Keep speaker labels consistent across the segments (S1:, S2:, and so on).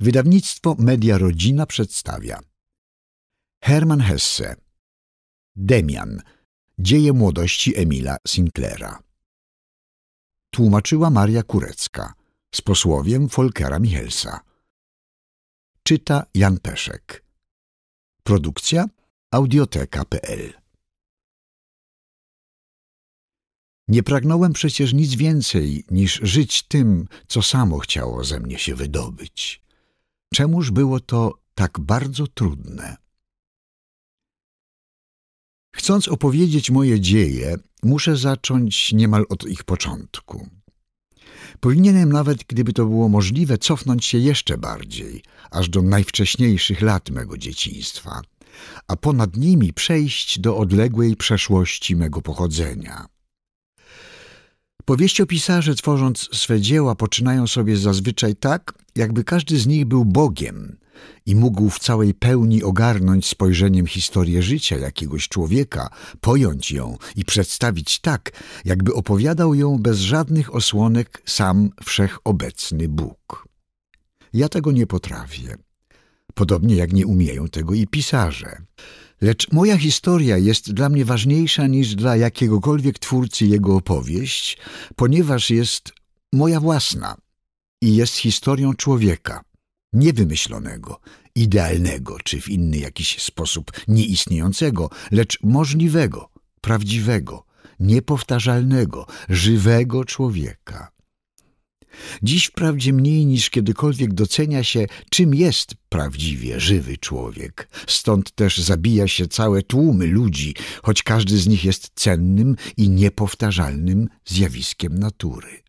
S1: Wydawnictwo Media Rodzina przedstawia Herman Hesse Demian Dzieje młodości Emila Sinclaira Tłumaczyła Maria Kurecka z posłowiem Volkera Michelsa Czyta Jan Peszek Produkcja audioteka.pl Nie pragnąłem przecież nic więcej niż żyć tym, co samo chciało ze mnie się wydobyć. Czemuż było to tak bardzo trudne? Chcąc opowiedzieć moje dzieje, muszę zacząć niemal od ich początku. Powinienem nawet, gdyby to było możliwe, cofnąć się jeszcze bardziej, aż do najwcześniejszych lat mego dzieciństwa, a ponad nimi przejść do odległej przeszłości mego pochodzenia – Powieściopisarze, tworząc swe dzieła, poczynają sobie zazwyczaj tak, jakby każdy z nich był Bogiem i mógł w całej pełni ogarnąć spojrzeniem historię życia jakiegoś człowieka, pojąć ją i przedstawić tak, jakby opowiadał ją bez żadnych osłonek sam wszechobecny Bóg. Ja tego nie potrafię podobnie jak nie umieją tego i pisarze. Lecz moja historia jest dla mnie ważniejsza niż dla jakiegokolwiek twórcy jego opowieść, ponieważ jest moja własna i jest historią człowieka, niewymyślonego, idealnego czy w inny jakiś sposób nieistniejącego, lecz możliwego, prawdziwego, niepowtarzalnego, żywego człowieka. Dziś wprawdzie mniej niż kiedykolwiek docenia się, czym jest prawdziwie żywy człowiek. Stąd też zabija się całe tłumy ludzi, choć każdy z nich jest cennym i niepowtarzalnym zjawiskiem natury.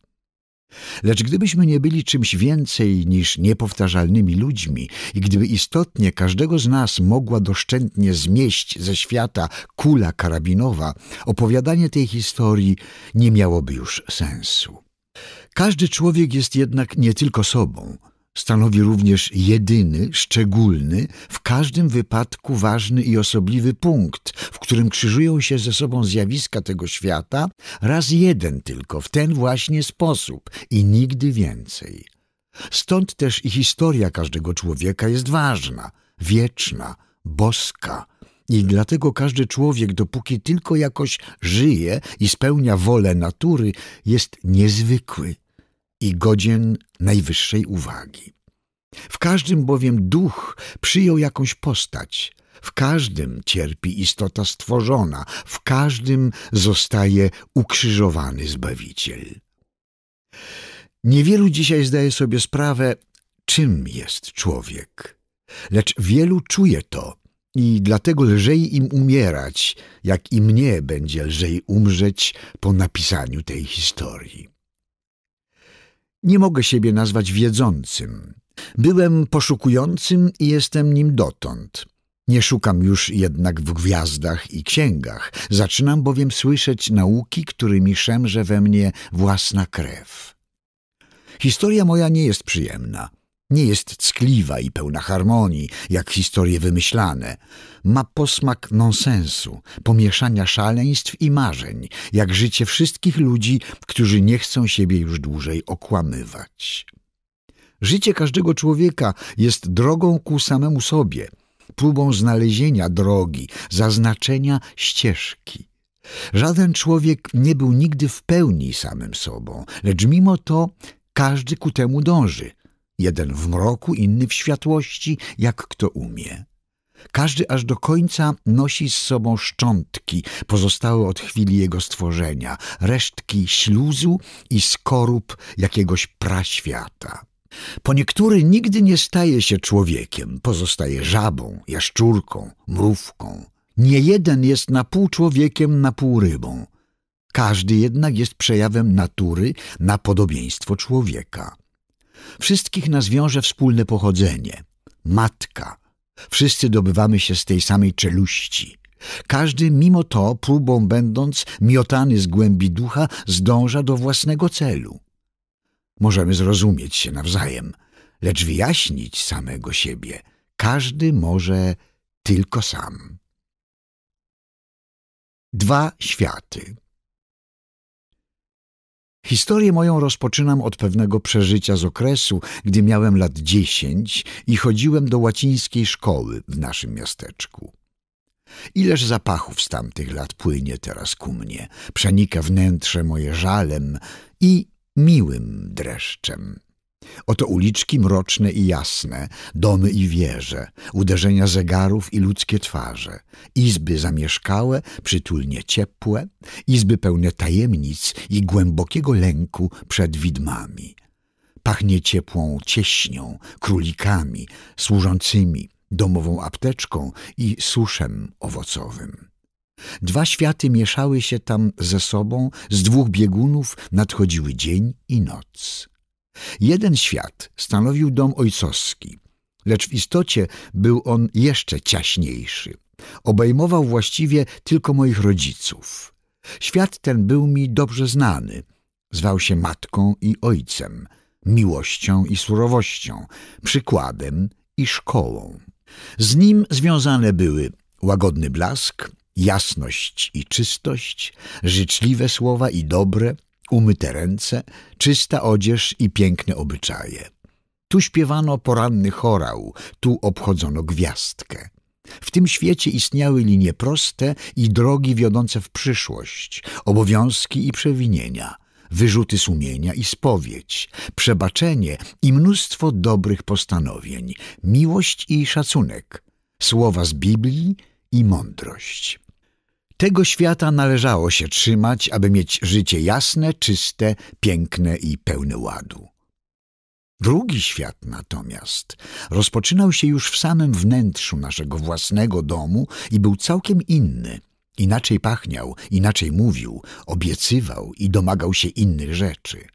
S1: Lecz gdybyśmy nie byli czymś więcej niż niepowtarzalnymi ludźmi i gdyby istotnie każdego z nas mogła doszczętnie zmieść ze świata kula karabinowa, opowiadanie tej historii nie miałoby już sensu. Każdy człowiek jest jednak nie tylko sobą. Stanowi również jedyny, szczególny, w każdym wypadku ważny i osobliwy punkt, w którym krzyżują się ze sobą zjawiska tego świata raz jeden tylko, w ten właśnie sposób i nigdy więcej. Stąd też i historia każdego człowieka jest ważna, wieczna, boska. I dlatego każdy człowiek, dopóki tylko jakoś żyje i spełnia wolę natury, jest niezwykły, i godzien najwyższej uwagi. W każdym bowiem duch przyjął jakąś postać, w każdym cierpi istota stworzona, w każdym zostaje ukrzyżowany Zbawiciel. Niewielu dzisiaj zdaje sobie sprawę, czym jest człowiek, lecz wielu czuje to i dlatego lżej im umierać, jak i mnie będzie lżej umrzeć po napisaniu tej historii. Nie mogę siebie nazwać wiedzącym. Byłem poszukującym i jestem nim dotąd. Nie szukam już jednak w gwiazdach i księgach. Zaczynam bowiem słyszeć nauki, którymi szemrze we mnie własna krew. Historia moja nie jest przyjemna. Nie jest ckliwa i pełna harmonii, jak historie wymyślane. Ma posmak nonsensu, pomieszania szaleństw i marzeń, jak życie wszystkich ludzi, którzy nie chcą siebie już dłużej okłamywać. Życie każdego człowieka jest drogą ku samemu sobie, próbą znalezienia drogi, zaznaczenia ścieżki. Żaden człowiek nie był nigdy w pełni samym sobą, lecz mimo to każdy ku temu dąży, jeden w mroku, inny w światłości, jak kto umie. Każdy aż do końca nosi z sobą szczątki, pozostałe od chwili jego stworzenia, resztki śluzu i skorup jakiegoś praświata. Po niektóry nigdy nie staje się człowiekiem, pozostaje żabą, jaszczurką, mrówką. Nie jeden jest na pół człowiekiem, na pół rybą. Każdy jednak jest przejawem natury na podobieństwo człowieka. Wszystkich nas wiąże wspólne pochodzenie, matka. Wszyscy dobywamy się z tej samej czeluści. Każdy mimo to, próbą będąc, miotany z głębi ducha, zdąża do własnego celu. Możemy zrozumieć się nawzajem, lecz wyjaśnić samego siebie każdy może tylko sam. Dwa światy. Historię moją rozpoczynam od pewnego przeżycia z okresu, gdy miałem lat dziesięć i chodziłem do łacińskiej szkoły w naszym miasteczku. Ileż zapachów z tamtych lat płynie teraz ku mnie, przenika wnętrze moje żalem i miłym dreszczem. Oto uliczki mroczne i jasne, domy i wieże, uderzenia zegarów i ludzkie twarze, izby zamieszkałe, przytulnie ciepłe, izby pełne tajemnic i głębokiego lęku przed widmami. Pachnie ciepłą cieśnią, królikami, służącymi, domową apteczką i suszem owocowym. Dwa światy mieszały się tam ze sobą, z dwóch biegunów nadchodziły dzień i noc. Jeden świat stanowił dom ojcowski, lecz w istocie był on jeszcze ciaśniejszy. Obejmował właściwie tylko moich rodziców. Świat ten był mi dobrze znany. Zwał się matką i ojcem, miłością i surowością, przykładem i szkołą. Z nim związane były łagodny blask, jasność i czystość, życzliwe słowa i dobre – umyte ręce, czysta odzież i piękne obyczaje. Tu śpiewano poranny chorał, tu obchodzono gwiazdkę. W tym świecie istniały linie proste i drogi wiodące w przyszłość, obowiązki i przewinienia, wyrzuty sumienia i spowiedź, przebaczenie i mnóstwo dobrych postanowień, miłość i szacunek, słowa z Biblii i mądrość. Tego świata należało się trzymać, aby mieć życie jasne, czyste, piękne i pełne ładu. Drugi świat natomiast rozpoczynał się już w samym wnętrzu naszego własnego domu i był całkiem inny. Inaczej pachniał, inaczej mówił, obiecywał i domagał się innych rzeczy –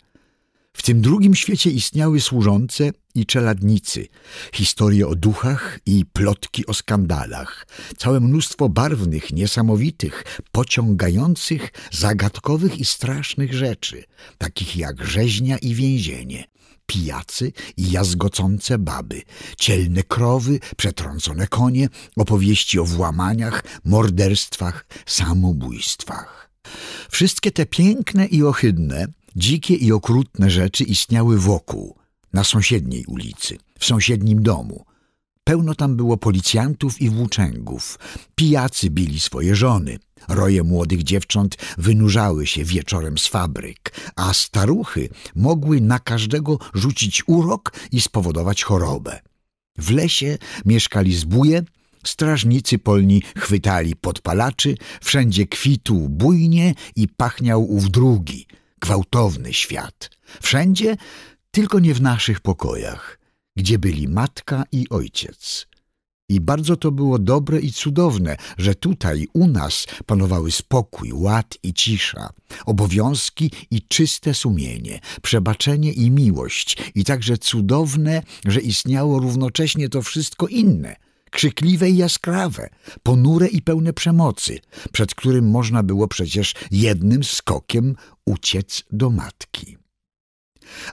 S1: w tym drugim świecie istniały służące i czeladnicy, historie o duchach i plotki o skandalach, całe mnóstwo barwnych, niesamowitych, pociągających, zagadkowych i strasznych rzeczy, takich jak rzeźnia i więzienie, pijacy i jazgocące baby, cielne krowy, przetrącone konie, opowieści o włamaniach, morderstwach, samobójstwach. Wszystkie te piękne i ohydne Dzikie i okrutne rzeczy istniały wokół, na sąsiedniej ulicy, w sąsiednim domu. Pełno tam było policjantów i włóczęgów. Pijacy bili swoje żony. Roje młodych dziewcząt wynurzały się wieczorem z fabryk, a staruchy mogły na każdego rzucić urok i spowodować chorobę. W lesie mieszkali zbóje, strażnicy polni chwytali podpalaczy, wszędzie kwitł bujnie i pachniał ów drugi – gwałtowny świat. Wszędzie, tylko nie w naszych pokojach, gdzie byli matka i ojciec. I bardzo to było dobre i cudowne, że tutaj u nas panowały spokój, ład i cisza, obowiązki i czyste sumienie, przebaczenie i miłość, i także cudowne, że istniało równocześnie to wszystko inne, krzykliwe i jaskrawe, ponure i pełne przemocy, przed którym można było przecież jednym skokiem uciec do matki.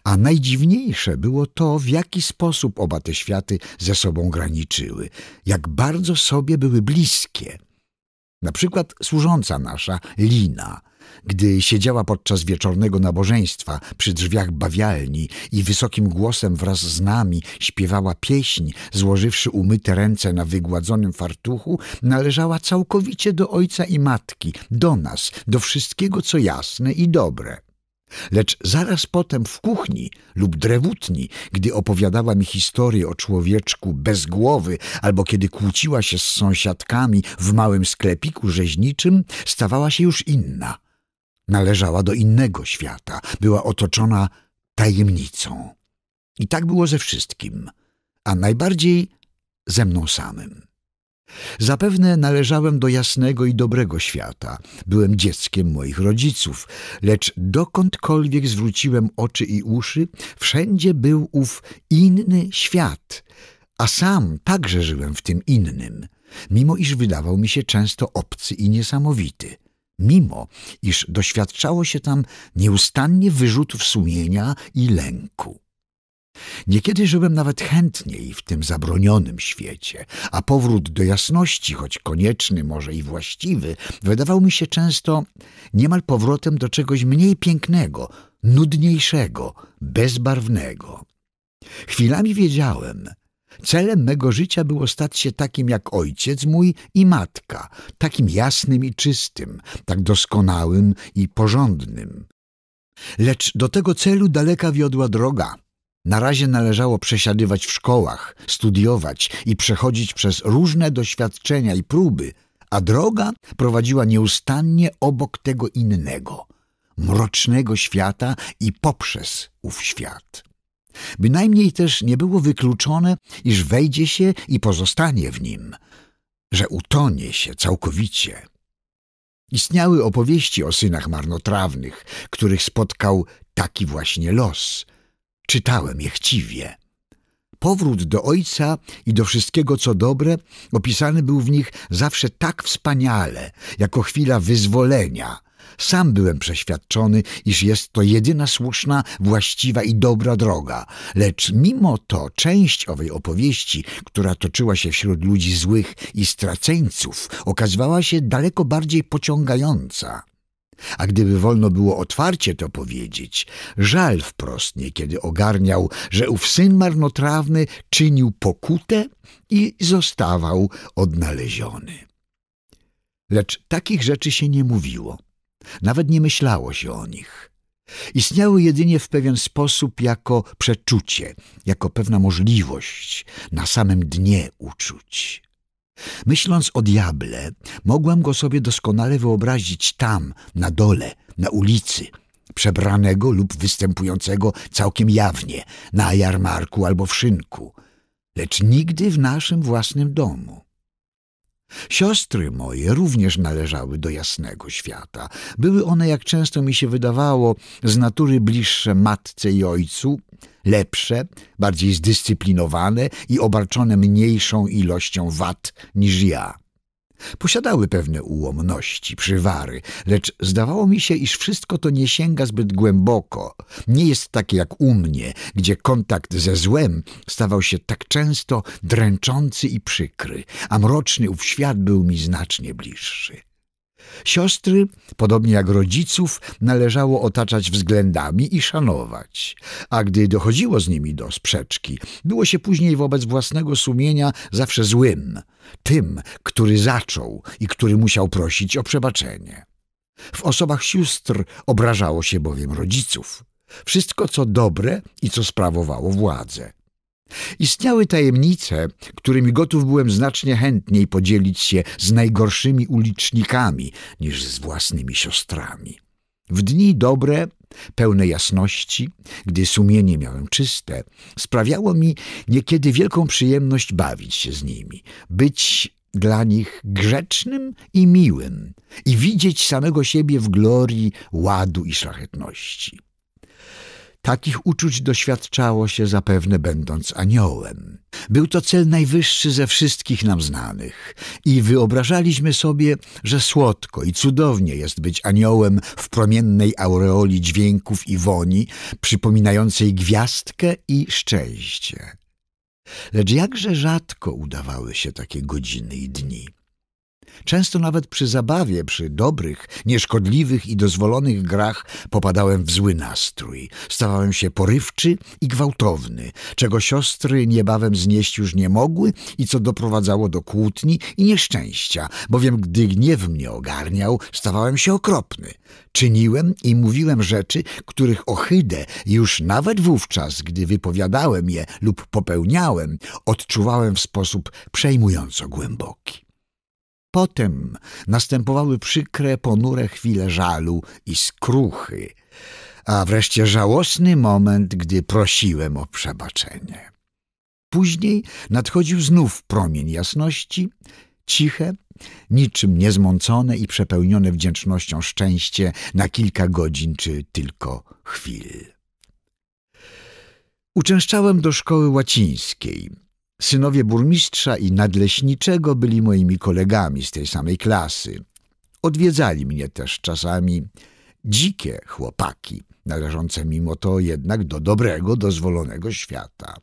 S1: A najdziwniejsze było to, w jaki sposób oba te światy ze sobą graniczyły, jak bardzo sobie były bliskie. Na przykład służąca nasza, Lina, gdy siedziała podczas wieczornego nabożeństwa przy drzwiach bawialni i wysokim głosem wraz z nami śpiewała pieśń, złożywszy umyte ręce na wygładzonym fartuchu, należała całkowicie do ojca i matki, do nas, do wszystkiego, co jasne i dobre. Lecz zaraz potem w kuchni lub drewutni, gdy opowiadała mi historię o człowieczku bez głowy, albo kiedy kłóciła się z sąsiadkami w małym sklepiku rzeźniczym, stawała się już inna – należała do innego świata, była otoczona tajemnicą. I tak było ze wszystkim, a najbardziej ze mną samym. Zapewne należałem do jasnego i dobrego świata, byłem dzieckiem moich rodziców, lecz dokądkolwiek zwróciłem oczy i uszy, wszędzie był ów inny świat, a sam także żyłem w tym innym, mimo iż wydawał mi się często obcy i niesamowity mimo iż doświadczało się tam nieustannie wyrzutów sumienia i lęku. Niekiedy żyłem nawet chętniej w tym zabronionym świecie, a powrót do jasności, choć konieczny, może i właściwy, wydawał mi się często niemal powrotem do czegoś mniej pięknego, nudniejszego, bezbarwnego. Chwilami wiedziałem, Celem mego życia było stać się takim jak ojciec mój i matka, takim jasnym i czystym, tak doskonałym i porządnym. Lecz do tego celu daleka wiodła droga. Na razie należało przesiadywać w szkołach, studiować i przechodzić przez różne doświadczenia i próby, a droga prowadziła nieustannie obok tego innego, mrocznego świata i poprzez ów świat. Bynajmniej też nie było wykluczone, iż wejdzie się i pozostanie w nim, że utonie się całkowicie. Istniały opowieści o synach marnotrawnych, których spotkał taki właśnie los. Czytałem je chciwie. Powrót do ojca i do wszystkiego, co dobre, opisany był w nich zawsze tak wspaniale, jako chwila wyzwolenia – sam byłem przeświadczony, iż jest to jedyna słuszna, właściwa i dobra droga, lecz mimo to część owej opowieści, która toczyła się wśród ludzi złych i straceńców, okazywała się daleko bardziej pociągająca. A gdyby wolno było otwarcie to powiedzieć, żal wprost niekiedy ogarniał, że ów syn marnotrawny czynił pokutę i zostawał odnaleziony. Lecz takich rzeczy się nie mówiło. Nawet nie myślało się o nich. Istniały jedynie w pewien sposób jako przeczucie, jako pewna możliwość na samym dnie uczuć. Myśląc o diable, mogłem go sobie doskonale wyobrazić tam, na dole, na ulicy, przebranego lub występującego całkiem jawnie, na jarmarku albo w szynku, lecz nigdy w naszym własnym domu. Siostry moje również należały do jasnego świata. Były one, jak często mi się wydawało, z natury bliższe matce i ojcu, lepsze, bardziej zdyscyplinowane i obarczone mniejszą ilością wad niż ja. Posiadały pewne ułomności, przywary, lecz zdawało mi się, iż wszystko to nie sięga zbyt głęboko. Nie jest takie jak u mnie, gdzie kontakt ze złem stawał się tak często dręczący i przykry, a mroczny ów świat był mi znacznie bliższy. Siostry, podobnie jak rodziców, należało otaczać względami i szanować, a gdy dochodziło z nimi do sprzeczki, było się później wobec własnego sumienia zawsze złym, tym, który zaczął i który musiał prosić o przebaczenie. W osobach sióstr obrażało się bowiem rodziców. Wszystko, co dobre i co sprawowało władzę. Istniały tajemnice, którymi gotów byłem znacznie chętniej podzielić się z najgorszymi ulicznikami niż z własnymi siostrami. W dni dobre, pełne jasności, gdy sumienie miałem czyste, sprawiało mi niekiedy wielką przyjemność bawić się z nimi, być dla nich grzecznym i miłym i widzieć samego siebie w glorii ładu i szlachetności. Takich uczuć doświadczało się zapewne będąc aniołem. Był to cel najwyższy ze wszystkich nam znanych i wyobrażaliśmy sobie, że słodko i cudownie jest być aniołem w promiennej aureoli dźwięków i woni, przypominającej gwiazdkę i szczęście. Lecz jakże rzadko udawały się takie godziny i dni. Często nawet przy zabawie, przy dobrych, nieszkodliwych i dozwolonych grach popadałem w zły nastrój. Stawałem się porywczy i gwałtowny, czego siostry niebawem znieść już nie mogły i co doprowadzało do kłótni i nieszczęścia, bowiem gdy gniew mnie ogarniał, stawałem się okropny. Czyniłem i mówiłem rzeczy, których ohydę już nawet wówczas, gdy wypowiadałem je lub popełniałem, odczuwałem w sposób przejmująco głęboki. Potem następowały przykre, ponure chwile żalu i skruchy, a wreszcie żałosny moment, gdy prosiłem o przebaczenie. Później nadchodził znów promień jasności, ciche, niczym niezmącone i przepełnione wdzięcznością szczęście na kilka godzin czy tylko chwil. Uczęszczałem do szkoły łacińskiej, Synowie burmistrza i nadleśniczego byli moimi kolegami z tej samej klasy. Odwiedzali mnie też czasami dzikie chłopaki, należące mimo to jednak do dobrego, dozwolonego świata.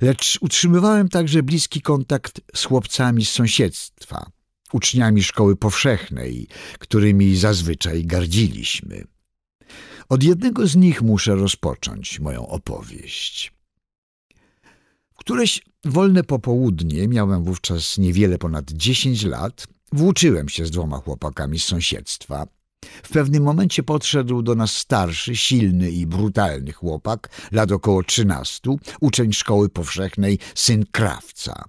S1: Lecz utrzymywałem także bliski kontakt z chłopcami z sąsiedztwa, uczniami szkoły powszechnej, którymi zazwyczaj gardziliśmy. Od jednego z nich muszę rozpocząć moją opowieść. Któreś wolne popołudnie, miałem wówczas niewiele ponad 10 lat, włóczyłem się z dwoma chłopakami z sąsiedztwa. W pewnym momencie podszedł do nas starszy, silny i brutalny chłopak, lat około trzynastu, uczeń szkoły powszechnej, syn krawca.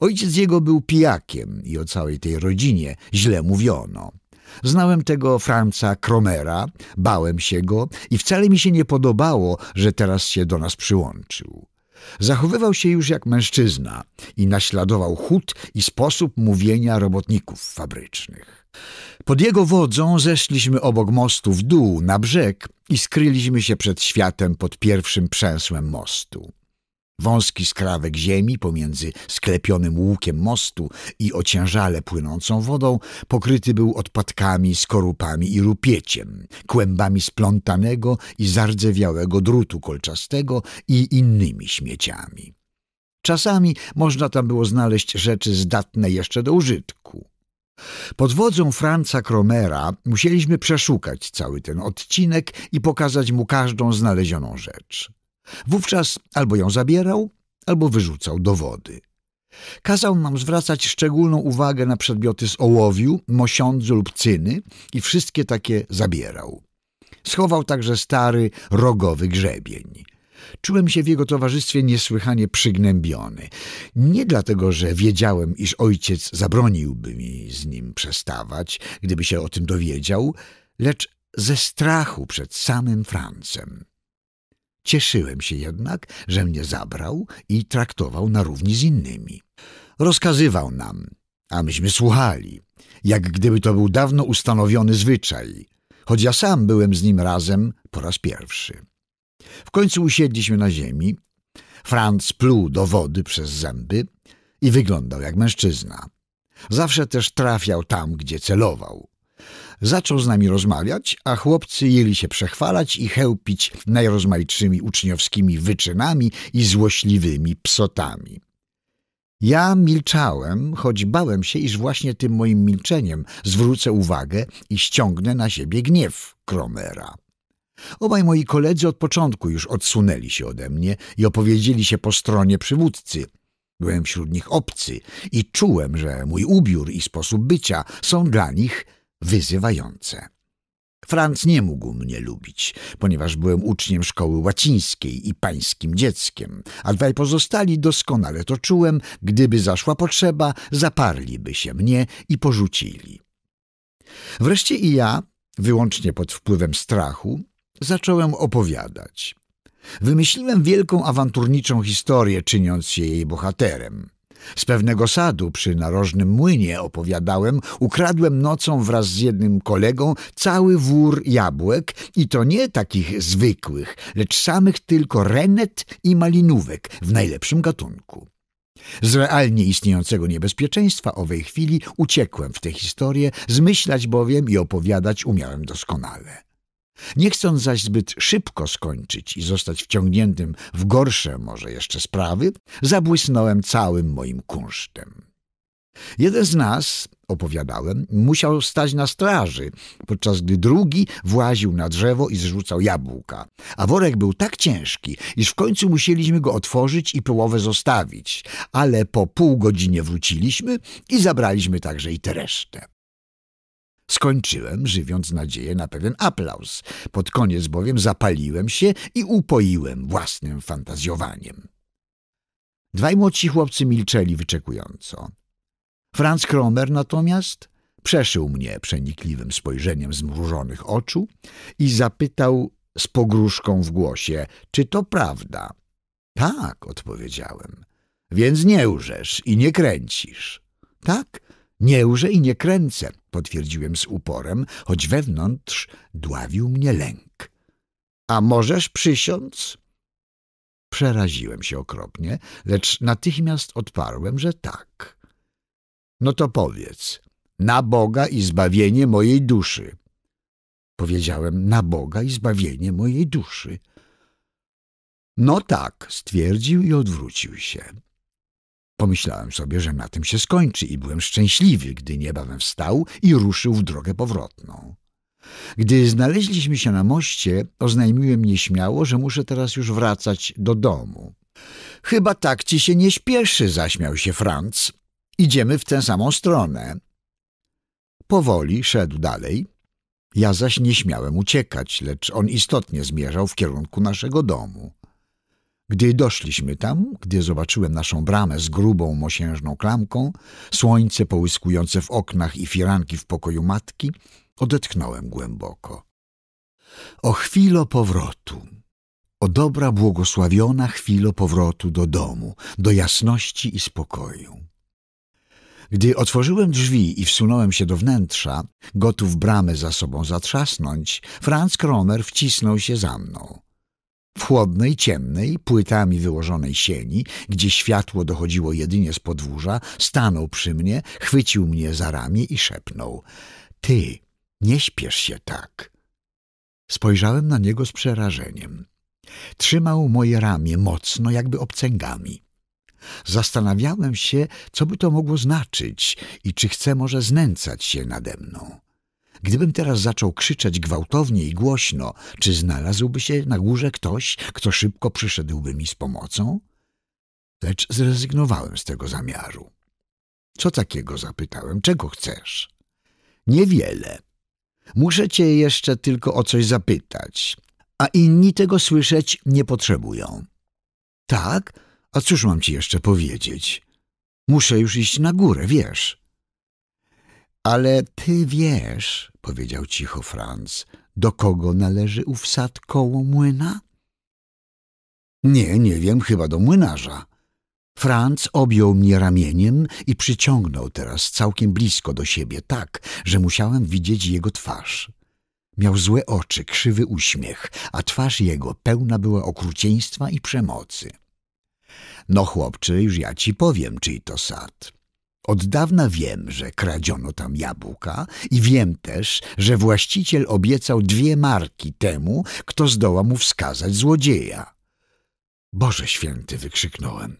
S1: Ojciec jego był pijakiem i o całej tej rodzinie źle mówiono. Znałem tego Franca Kromera, bałem się go i wcale mi się nie podobało, że teraz się do nas przyłączył. Zachowywał się już jak mężczyzna i naśladował chód i sposób mówienia robotników fabrycznych. Pod jego wodzą zeszliśmy obok mostu w dół, na brzeg i skryliśmy się przed światem pod pierwszym przęsłem mostu. Wąski skrawek ziemi pomiędzy sklepionym łukiem mostu i ociężale płynącą wodą pokryty był odpadkami, skorupami i rupieciem, kłębami splątanego i zardzewiałego drutu kolczastego i innymi śmieciami. Czasami można tam było znaleźć rzeczy zdatne jeszcze do użytku. Pod wodzą Franca Kromera musieliśmy przeszukać cały ten odcinek i pokazać mu każdą znalezioną rzecz. Wówczas albo ją zabierał, albo wyrzucał do wody. Kazał nam zwracać szczególną uwagę na przedmioty z ołowiu, mosiądzu lub cyny i wszystkie takie zabierał. Schował także stary, rogowy grzebień. Czułem się w jego towarzystwie niesłychanie przygnębiony. Nie dlatego, że wiedziałem, iż ojciec zabroniłby mi z nim przestawać, gdyby się o tym dowiedział, lecz ze strachu przed samym Francem. Cieszyłem się jednak, że mnie zabrał i traktował na równi z innymi. Rozkazywał nam, a myśmy słuchali, jak gdyby to był dawno ustanowiony zwyczaj, choć ja sam byłem z nim razem po raz pierwszy. W końcu usiedliśmy na ziemi. Franz pluł do wody przez zęby i wyglądał jak mężczyzna. Zawsze też trafiał tam, gdzie celował. Zaczął z nami rozmawiać, a chłopcy jęli się przechwalać i chełpić najrozmaitszymi uczniowskimi wyczynami i złośliwymi psotami. Ja milczałem, choć bałem się, iż właśnie tym moim milczeniem zwrócę uwagę i ściągnę na siebie gniew Kromera. Obaj moi koledzy od początku już odsunęli się ode mnie i opowiedzieli się po stronie przywódcy. Byłem wśród nich obcy i czułem, że mój ubiór i sposób bycia są dla nich wyzywające. Franc nie mógł mnie lubić, ponieważ byłem uczniem szkoły łacińskiej i pańskim dzieckiem, a dwaj pozostali doskonale to czułem, gdyby zaszła potrzeba, zaparliby się mnie i porzucili. Wreszcie i ja, wyłącznie pod wpływem strachu, zacząłem opowiadać. Wymyśliłem wielką awanturniczą historię, czyniąc się jej bohaterem. Z pewnego sadu przy narożnym młynie opowiadałem, ukradłem nocą wraz z jednym kolegą cały wór jabłek i to nie takich zwykłych, lecz samych tylko renet i malinówek w najlepszym gatunku. Z realnie istniejącego niebezpieczeństwa owej chwili uciekłem w tę historię, zmyślać bowiem i opowiadać umiałem doskonale. Nie chcąc zaś zbyt szybko skończyć i zostać wciągniętym w gorsze może jeszcze sprawy, zabłysnąłem całym moim kunsztem. Jeden z nas, opowiadałem, musiał stać na straży, podczas gdy drugi właził na drzewo i zrzucał jabłka. A worek był tak ciężki, iż w końcu musieliśmy go otworzyć i połowę zostawić, ale po pół godzinie wróciliśmy i zabraliśmy także i tę resztę. Skończyłem, żywiąc nadzieję na pewien aplauz. Pod koniec bowiem zapaliłem się i upoiłem własnym fantazjowaniem. Dwaj młodsi chłopcy milczeli wyczekująco. Franz Kromer natomiast przeszył mnie przenikliwym spojrzeniem zmrużonych oczu i zapytał z pogróżką w głosie, czy to prawda. Tak, odpowiedziałem. Więc nie urzesz i nie kręcisz. Tak, nie łżę i nie kręcę, potwierdziłem z uporem, choć wewnątrz dławił mnie lęk. A możesz przysiąc? Przeraziłem się okropnie, lecz natychmiast odparłem, że tak. No to powiedz, na Boga i zbawienie mojej duszy. Powiedziałem, na Boga i zbawienie mojej duszy. No tak, stwierdził i odwrócił się. Pomyślałem sobie, że na tym się skończy i byłem szczęśliwy, gdy niebawem wstał i ruszył w drogę powrotną. Gdy znaleźliśmy się na moście, oznajmiłem nieśmiało, że muszę teraz już wracać do domu. Chyba tak ci się nie śpieszy, zaśmiał się Franz. Idziemy w tę samą stronę. Powoli szedł dalej. Ja zaś nie śmiałem uciekać, lecz on istotnie zmierzał w kierunku naszego domu. Gdy doszliśmy tam, gdy zobaczyłem naszą bramę z grubą, mosiężną klamką, słońce połyskujące w oknach i firanki w pokoju matki, odetchnąłem głęboko. O chwilo powrotu, o dobra błogosławiona chwilo powrotu do domu, do jasności i spokoju. Gdy otworzyłem drzwi i wsunąłem się do wnętrza, gotów bramę za sobą zatrzasnąć, Franz Kromer wcisnął się za mną. W chłodnej, ciemnej, płytami wyłożonej sieni, gdzie światło dochodziło jedynie z podwórza, stanął przy mnie, chwycił mnie za ramię i szepnął – Ty, nie śpiesz się tak. Spojrzałem na niego z przerażeniem. Trzymał moje ramię mocno, jakby obcęgami. Zastanawiałem się, co by to mogło znaczyć i czy chce może znęcać się nade mną. Gdybym teraz zaczął krzyczeć gwałtownie i głośno, czy znalazłby się na górze ktoś, kto szybko przyszedłby mi z pomocą? Lecz zrezygnowałem z tego zamiaru. Co takiego zapytałem? Czego chcesz? Niewiele. Muszę cię jeszcze tylko o coś zapytać, a inni tego słyszeć nie potrzebują. Tak? A cóż mam ci jeszcze powiedzieć? Muszę już iść na górę, wiesz. Ale ty wiesz, powiedział cicho Franz, do kogo należy ów sad koło młyna? Nie, nie wiem, chyba do młynarza. Franz objął mnie ramieniem i przyciągnął teraz całkiem blisko do siebie, tak, że musiałem widzieć jego twarz. Miał złe oczy, krzywy uśmiech, a twarz jego pełna była okrucieństwa i przemocy. No chłopczy, już ja ci powiem, czyj to sad. Od dawna wiem, że kradziono tam jabłka i wiem też, że właściciel obiecał dwie marki temu, kto zdoła mu wskazać złodzieja. Boże święty, wykrzyknąłem,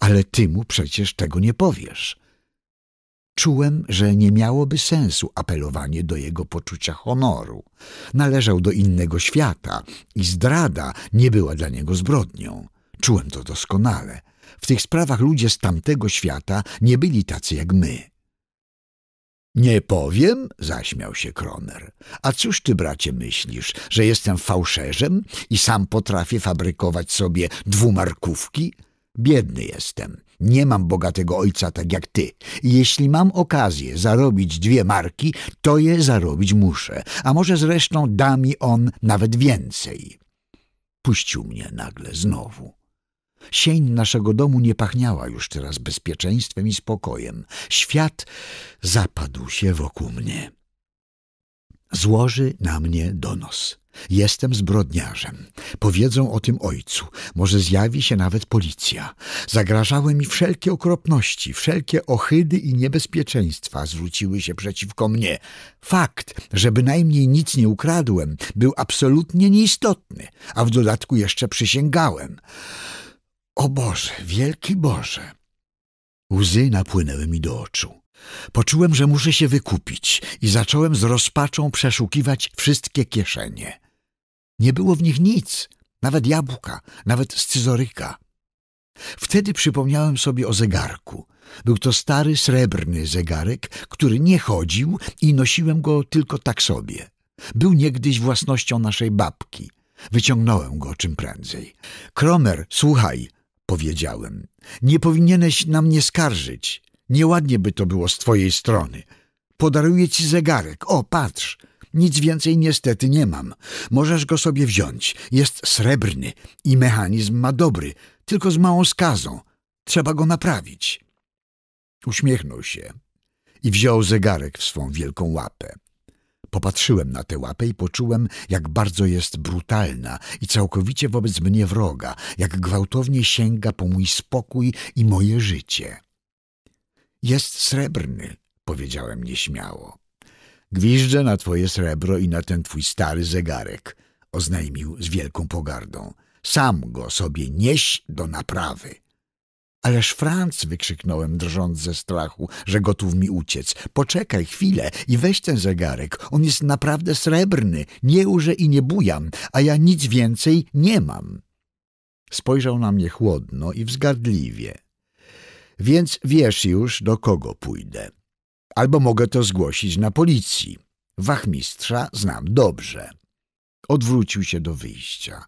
S1: ale ty mu przecież tego nie powiesz. Czułem, że nie miałoby sensu apelowanie do jego poczucia honoru. Należał do innego świata i zdrada nie była dla niego zbrodnią. Czułem to doskonale – w tych sprawach ludzie z tamtego świata nie byli tacy jak my. Nie powiem, zaśmiał się Kroner. A cóż ty, bracie, myślisz, że jestem fałszerzem i sam potrafię fabrykować sobie dwumarkówki? Biedny jestem. Nie mam bogatego ojca tak jak ty. Jeśli mam okazję zarobić dwie marki, to je zarobić muszę, a może zresztą da mi on nawet więcej. Puścił mnie nagle znowu. Sień naszego domu nie pachniała już teraz bezpieczeństwem i spokojem. Świat zapadł się wokół mnie. Złoży na mnie donos. Jestem zbrodniarzem. Powiedzą o tym ojcu. Może zjawi się nawet policja. Zagrażały mi wszelkie okropności, wszelkie ohydy i niebezpieczeństwa zwróciły się przeciwko mnie. Fakt, że bynajmniej nic nie ukradłem, był absolutnie nieistotny, a w dodatku jeszcze przysięgałem. O Boże, wielki Boże! Łzy napłynęły mi do oczu. Poczułem, że muszę się wykupić i zacząłem z rozpaczą przeszukiwać wszystkie kieszenie. Nie było w nich nic, nawet jabłka, nawet scyzoryka. Wtedy przypomniałem sobie o zegarku. Był to stary, srebrny zegarek, który nie chodził i nosiłem go tylko tak sobie. Był niegdyś własnością naszej babki. Wyciągnąłem go czym prędzej. Kromer, słuchaj, powiedziałem. Nie powinieneś na mnie skarżyć. Nieładnie by to było z twojej strony. Podaruję ci zegarek. O, patrz. Nic więcej niestety nie mam. Możesz go sobie wziąć. Jest srebrny i mechanizm ma dobry, tylko z małą skazą. Trzeba go naprawić. Uśmiechnął się i wziął zegarek w swą wielką łapę. Popatrzyłem na tę łapę i poczułem, jak bardzo jest brutalna i całkowicie wobec mnie wroga, jak gwałtownie sięga po mój spokój i moje życie. Jest srebrny, powiedziałem nieśmiało. Gwiżdżę na twoje srebro i na ten twój stary zegarek, oznajmił z wielką pogardą. Sam go sobie nieś do naprawy. Ależ Franc, wykrzyknąłem, drżąc ze strachu, że gotów mi uciec. Poczekaj chwilę i weź ten zegarek. On jest naprawdę srebrny. Nie użę i nie bujam, a ja nic więcej nie mam. Spojrzał na mnie chłodno i wzgardliwie. Więc wiesz już, do kogo pójdę. Albo mogę to zgłosić na policji. Wachmistrza znam dobrze. Odwrócił się do wyjścia.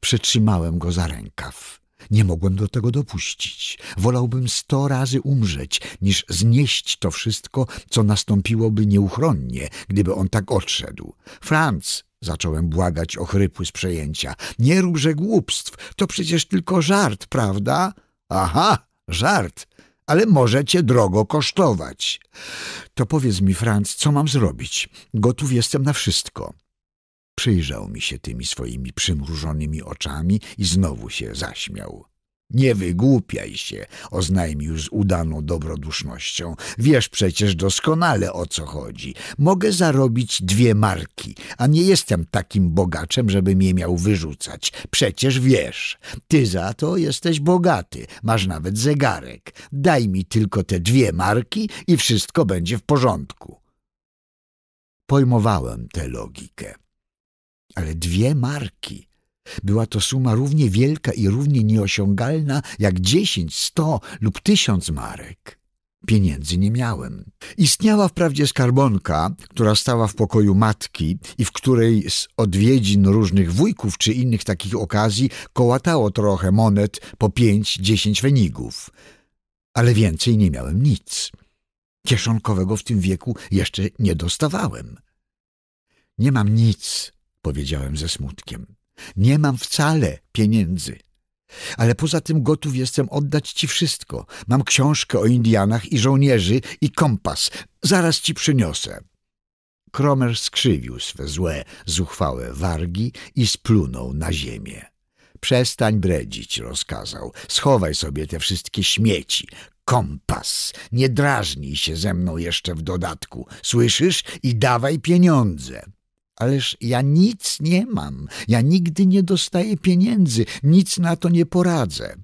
S1: Przytrzymałem go za rękaw. Nie mogłem do tego dopuścić. Wolałbym sto razy umrzeć, niż znieść to wszystko, co nastąpiłoby nieuchronnie, gdyby on tak odszedł. Franz, zacząłem błagać ochrypły z przejęcia, nie róbże głupstw, to przecież tylko żart, prawda? Aha, żart, ale może cię drogo kosztować. To powiedz mi, Franz, co mam zrobić? Gotów jestem na wszystko. Przyjrzał mi się tymi swoimi przymrużonymi oczami i znowu się zaśmiał. Nie wygłupiaj się, oznajmił z udaną dobrodusznością. Wiesz przecież doskonale o co chodzi. Mogę zarobić dwie marki, a nie jestem takim bogaczem, żebym je miał wyrzucać. Przecież wiesz. Ty za to jesteś bogaty, masz nawet zegarek. Daj mi tylko te dwie marki i wszystko będzie w porządku. Pojmowałem tę logikę ale dwie marki. Była to suma równie wielka i równie nieosiągalna jak dziesięć, sto lub tysiąc marek. Pieniędzy nie miałem. Istniała wprawdzie skarbonka, która stała w pokoju matki i w której z odwiedzin różnych wujków czy innych takich okazji kołatało trochę monet po pięć, dziesięć fenigów. Ale więcej nie miałem nic. Kieszonkowego w tym wieku jeszcze nie dostawałem. Nie mam nic, powiedziałem ze smutkiem. Nie mam wcale pieniędzy. Ale poza tym gotów jestem oddać ci wszystko. Mam książkę o Indianach i żołnierzy i kompas. Zaraz ci przyniosę. Kromer skrzywił swe złe, zuchwałe wargi i splunął na ziemię. Przestań bredzić, rozkazał. Schowaj sobie te wszystkie śmieci. Kompas. Nie drażnij się ze mną jeszcze w dodatku. Słyszysz? I dawaj pieniądze. Ależ ja nic nie mam, ja nigdy nie dostaję pieniędzy, nic na to nie poradzę.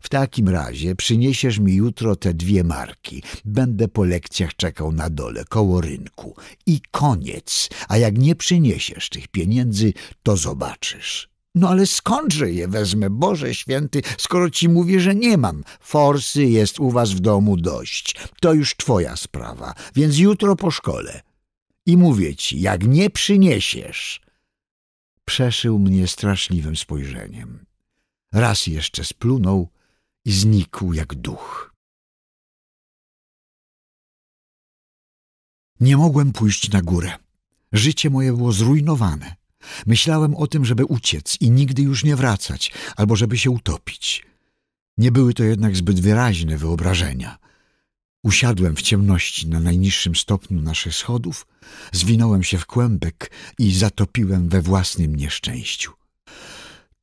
S1: W takim razie przyniesiesz mi jutro te dwie marki. Będę po lekcjach czekał na dole, koło rynku. I koniec. A jak nie przyniesiesz tych pieniędzy, to zobaczysz. No ale skądże je wezmę, Boże święty, skoro ci mówię, że nie mam? Forsy jest u was w domu dość. To już twoja sprawa, więc jutro po szkole i mówię ci, jak nie przyniesiesz... Przeszył mnie straszliwym spojrzeniem. Raz jeszcze splunął i znikł jak duch. Nie mogłem pójść na górę. Życie moje było zrujnowane. Myślałem o tym, żeby uciec i nigdy już nie wracać, albo żeby się utopić. Nie były to jednak zbyt wyraźne wyobrażenia – Usiadłem w ciemności na najniższym stopniu naszych schodów, zwinąłem się w kłębek i zatopiłem we własnym nieszczęściu.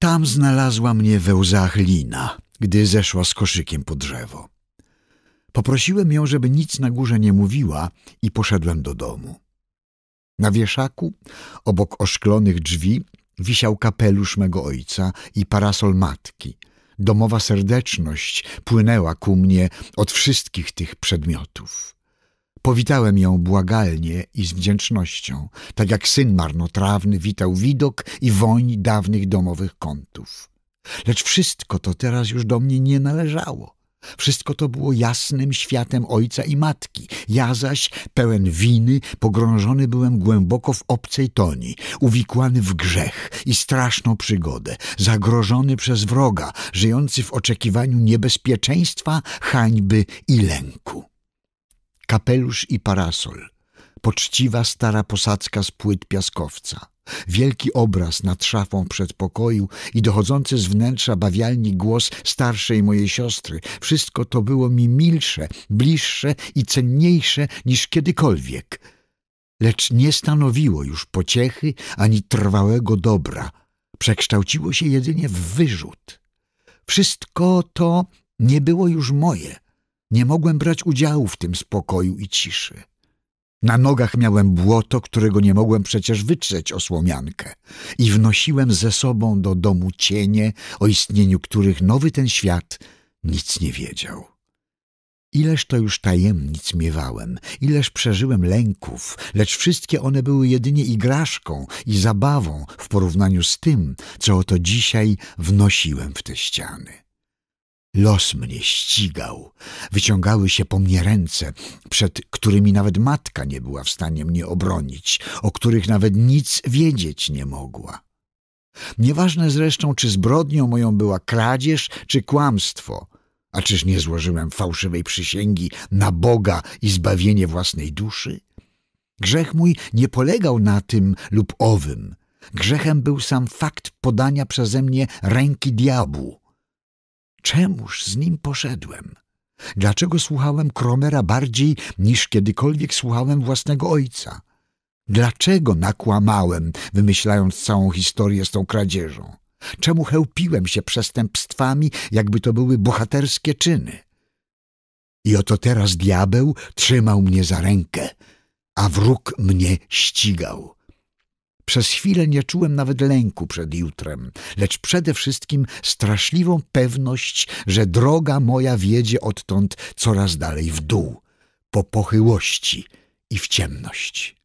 S1: Tam znalazła mnie we łzach Lina, gdy zeszła z koszykiem po drzewo. Poprosiłem ją, żeby nic na górze nie mówiła i poszedłem do domu. Na wieszaku, obok oszklonych drzwi, wisiał kapelusz mego ojca i parasol matki – domowa serdeczność płynęła ku mnie od wszystkich tych przedmiotów. Powitałem ją błagalnie i z wdzięcznością, tak jak syn marnotrawny witał widok i woń dawnych domowych kątów. Lecz wszystko to teraz już do mnie nie należało. Wszystko to było jasnym światem ojca i matki. Ja zaś, pełen winy, pogrążony byłem głęboko w obcej toni, uwikłany w grzech i straszną przygodę, zagrożony przez wroga, żyjący w oczekiwaniu niebezpieczeństwa, hańby i lęku. Kapelusz i parasol, poczciwa stara posadzka z płyt piaskowca – Wielki obraz nad szafą przedpokoju i dochodzący z wnętrza bawialni głos starszej mojej siostry. Wszystko to było mi milsze, bliższe i cenniejsze niż kiedykolwiek. Lecz nie stanowiło już pociechy ani trwałego dobra. Przekształciło się jedynie w wyrzut. Wszystko to nie było już moje. Nie mogłem brać udziału w tym spokoju i ciszy. Na nogach miałem błoto, którego nie mogłem przecież wytrzeć o słomiankę i wnosiłem ze sobą do domu cienie, o istnieniu których nowy ten świat nic nie wiedział. Ileż to już tajemnic miewałem, ileż przeżyłem lęków, lecz wszystkie one były jedynie igraszką i zabawą w porównaniu z tym, co oto dzisiaj wnosiłem w te ściany. Los mnie ścigał. Wyciągały się po mnie ręce, przed którymi nawet matka nie była w stanie mnie obronić, o których nawet nic wiedzieć nie mogła. Nieważne zresztą, czy zbrodnią moją była kradzież czy kłamstwo, a czyż nie złożyłem fałszywej przysięgi na Boga i zbawienie własnej duszy? Grzech mój nie polegał na tym lub owym. Grzechem był sam fakt podania przeze mnie ręki diabłu Czemuż z nim poszedłem? Dlaczego słuchałem Kromera bardziej niż kiedykolwiek słuchałem własnego ojca? Dlaczego nakłamałem, wymyślając całą historię z tą kradzieżą? Czemu chełpiłem się przestępstwami, jakby to były bohaterskie czyny? I oto teraz diabeł trzymał mnie za rękę, a wróg mnie ścigał. Przez chwilę nie czułem nawet lęku przed jutrem, lecz przede wszystkim straszliwą pewność, że droga moja wiedzie odtąd coraz dalej w dół, po pochyłości i w ciemność.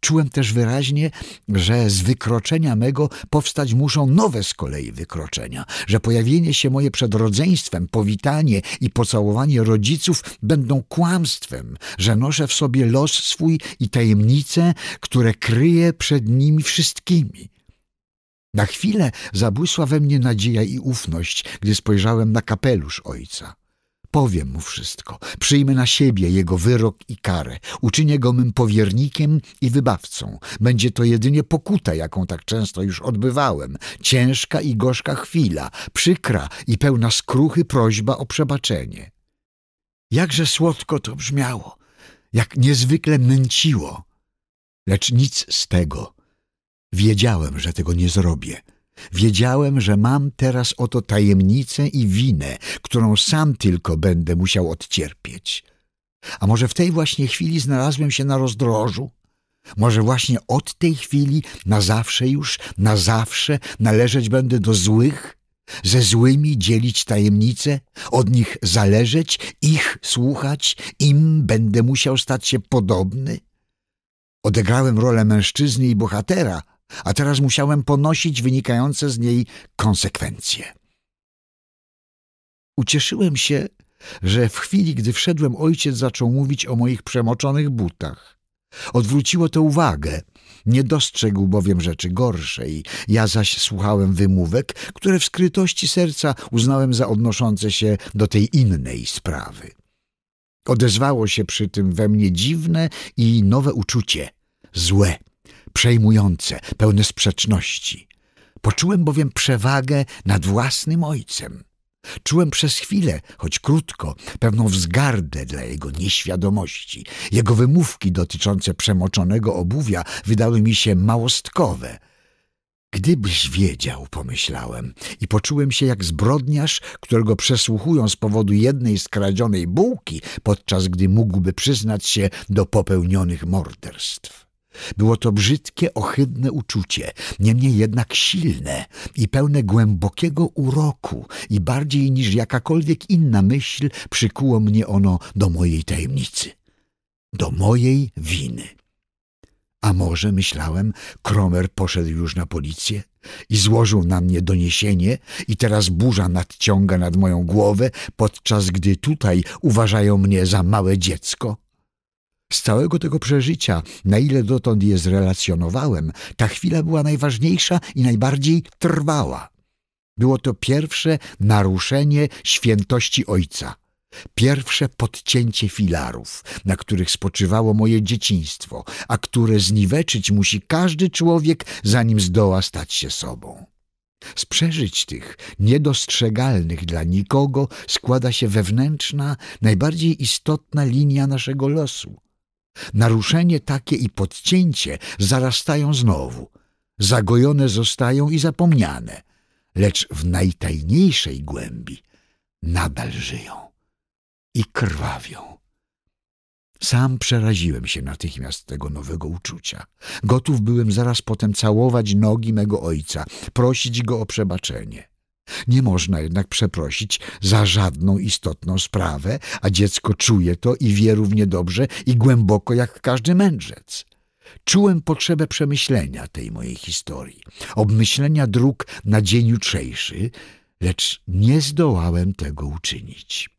S1: Czułem też wyraźnie, że z wykroczenia mego powstać muszą nowe z kolei wykroczenia, że pojawienie się moje przed rodzeństwem, powitanie i pocałowanie rodziców będą kłamstwem, że noszę w sobie los swój i tajemnice, które kryję przed nimi wszystkimi. Na chwilę zabłysła we mnie nadzieja i ufność, gdy spojrzałem na kapelusz ojca. Powiem mu wszystko. Przyjmę na siebie jego wyrok i karę. Uczynię go mym powiernikiem i wybawcą. Będzie to jedynie pokuta, jaką tak często już odbywałem. Ciężka i gorzka chwila, przykra i pełna skruchy prośba o przebaczenie. Jakże słodko to brzmiało, jak niezwykle męciło. Lecz nic z tego. Wiedziałem, że tego nie zrobię. Wiedziałem, że mam teraz oto tajemnicę i winę, którą sam tylko będę musiał odcierpieć. A może w tej właśnie chwili znalazłem się na rozdrożu? Może właśnie od tej chwili na zawsze już, na zawsze należeć będę do złych? Ze złymi dzielić tajemnice, od nich zależeć, ich słuchać, im będę musiał stać się podobny? Odegrałem rolę mężczyzny i bohatera – a teraz musiałem ponosić wynikające z niej konsekwencje. Ucieszyłem się, że w chwili, gdy wszedłem, ojciec zaczął mówić o moich przemoczonych butach. Odwróciło to uwagę. Nie dostrzegł bowiem rzeczy gorszej. Ja zaś słuchałem wymówek, które w skrytości serca uznałem za odnoszące się do tej innej sprawy. Odezwało się przy tym we mnie dziwne i nowe uczucie, złe przejmujące, pełne sprzeczności. Poczułem bowiem przewagę nad własnym ojcem. Czułem przez chwilę, choć krótko, pewną wzgardę dla jego nieświadomości. Jego wymówki dotyczące przemoczonego obuwia wydały mi się małostkowe. Gdybyś wiedział, pomyślałem, i poczułem się jak zbrodniarz, którego przesłuchują z powodu jednej skradzionej bułki, podczas gdy mógłby przyznać się do popełnionych morderstw. Było to brzydkie, ohydne uczucie, niemniej jednak silne i pełne głębokiego uroku i bardziej niż jakakolwiek inna myśl przykuło mnie ono do mojej tajemnicy, do mojej winy. A może, myślałem, Kromer poszedł już na policję i złożył na mnie doniesienie i teraz burza nadciąga nad moją głowę, podczas gdy tutaj uważają mnie za małe dziecko? Z całego tego przeżycia, na ile dotąd je zrelacjonowałem, ta chwila była najważniejsza i najbardziej trwała. Było to pierwsze naruszenie świętości ojca, pierwsze podcięcie filarów, na których spoczywało moje dzieciństwo, a które zniweczyć musi każdy człowiek, zanim zdoła stać się sobą. Z przeżyć tych, niedostrzegalnych dla nikogo, składa się wewnętrzna, najbardziej istotna linia naszego losu, Naruszenie takie i podcięcie zarastają znowu, zagojone zostają i zapomniane, lecz w najtajniejszej głębi nadal żyją i krwawią. Sam przeraziłem się natychmiast tego nowego uczucia. Gotów byłem zaraz potem całować nogi mego ojca, prosić go o przebaczenie. Nie można jednak przeprosić za żadną istotną sprawę, a dziecko czuje to i wie równie dobrze i głęboko jak każdy mędrzec. Czułem potrzebę przemyślenia tej mojej historii, obmyślenia dróg na dzień jutrzejszy, lecz nie zdołałem tego uczynić.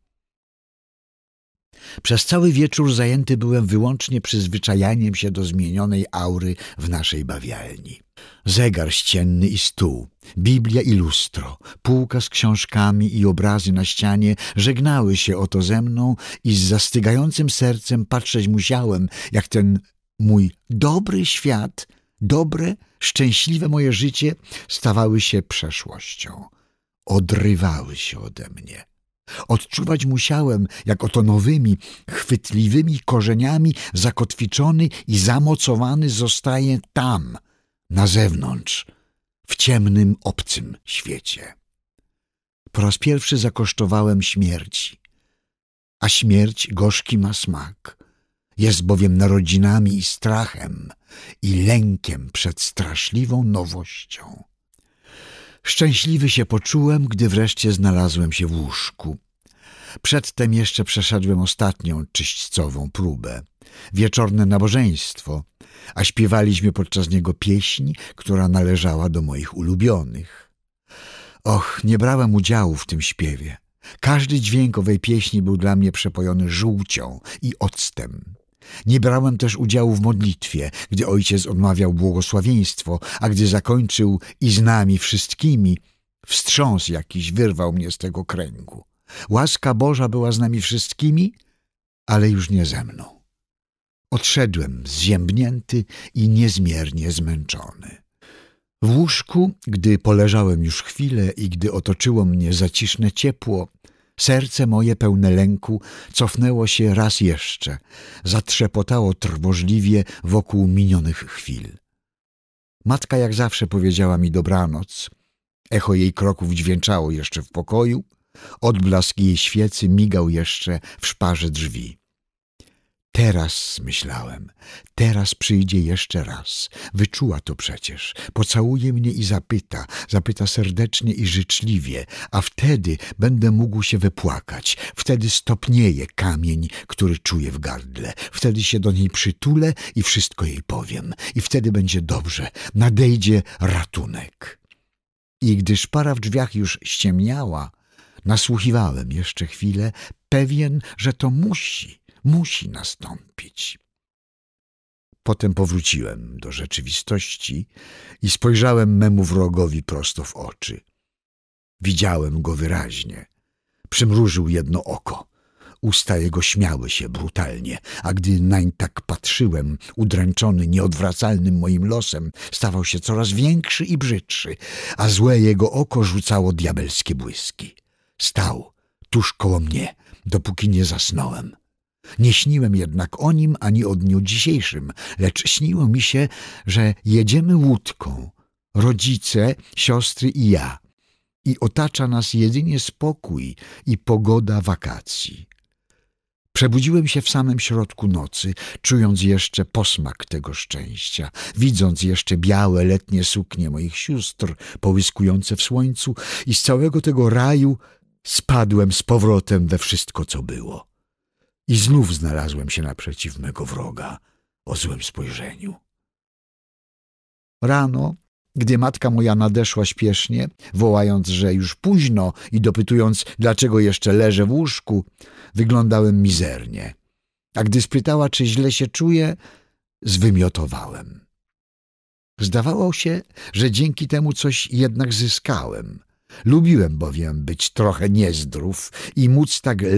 S1: Przez cały wieczór zajęty byłem wyłącznie przyzwyczajaniem się do zmienionej aury w naszej bawialni. Zegar ścienny i stół, Biblia i lustro, półka z książkami i obrazy na ścianie żegnały się oto ze mną i z zastygającym sercem patrzeć musiałem, jak ten mój dobry świat, dobre, szczęśliwe moje życie stawały się przeszłością. Odrywały się ode mnie. Odczuwać musiałem, jak oto nowymi, chwytliwymi korzeniami zakotwiczony i zamocowany zostaje tam, na zewnątrz, w ciemnym, obcym świecie. Po raz pierwszy zakosztowałem śmierci. A śmierć gorzki ma smak. Jest bowiem narodzinami i strachem, i lękiem przed straszliwą nowością. Szczęśliwy się poczułem, gdy wreszcie znalazłem się w łóżku. Przedtem jeszcze przeszedłem ostatnią czyśćcową próbę. Wieczorne nabożeństwo, a śpiewaliśmy podczas niego pieśń, która należała do moich ulubionych. Och, nie brałem udziału w tym śpiewie. Każdy dźwięk owej pieśni był dla mnie przepojony żółcią i octem. Nie brałem też udziału w modlitwie, gdy ojciec odmawiał błogosławieństwo, a gdy zakończył i z nami wszystkimi, wstrząs jakiś wyrwał mnie z tego kręgu. Łaska Boża była z nami wszystkimi, ale już nie ze mną. Odszedłem zziębnięty i niezmiernie zmęczony. W łóżku, gdy poleżałem już chwilę i gdy otoczyło mnie zaciszne ciepło, Serce moje pełne lęku cofnęło się raz jeszcze, zatrzepotało trwożliwie wokół minionych chwil. Matka jak zawsze powiedziała mi dobranoc. Echo jej kroków dźwięczało jeszcze w pokoju, odblask jej świecy migał jeszcze w szparze drzwi. Teraz myślałem, teraz przyjdzie jeszcze raz. Wyczuła to przecież. Pocałuje mnie i zapyta, zapyta serdecznie i życzliwie, a wtedy będę mógł się wypłakać. Wtedy stopnieje kamień, który czuję w gardle. Wtedy się do niej przytulę i wszystko jej powiem. I wtedy będzie dobrze. Nadejdzie ratunek. I gdy szpara w drzwiach już ściemniała, nasłuchiwałem jeszcze chwilę, pewien, że to musi musi nastąpić. Potem powróciłem do rzeczywistości i spojrzałem memu wrogowi prosto w oczy. Widziałem go wyraźnie. Przymrużył jedno oko. Usta jego śmiały się brutalnie, a gdy nań tak patrzyłem, udręczony nieodwracalnym moim losem, stawał się coraz większy i brzydszy, a złe jego oko rzucało diabelskie błyski. Stał tuż koło mnie, dopóki nie zasnąłem. Nie śniłem jednak o nim ani o dniu dzisiejszym, lecz śniło mi się, że jedziemy łódką, rodzice, siostry i ja, i otacza nas jedynie spokój i pogoda wakacji. Przebudziłem się w samym środku nocy, czując jeszcze posmak tego szczęścia, widząc jeszcze białe letnie suknie moich sióstr połyskujące w słońcu i z całego tego raju spadłem z powrotem we wszystko, co było i znów znalazłem się naprzeciw mego wroga o złym spojrzeniu. Rano, gdy matka moja nadeszła śpiesznie, wołając, że już późno i dopytując, dlaczego jeszcze leżę w łóżku, wyglądałem mizernie. A gdy spytała, czy źle się czuję, zwymiotowałem. Zdawało się, że dzięki temu coś jednak zyskałem. Lubiłem bowiem być trochę niezdrów i móc tak lepiej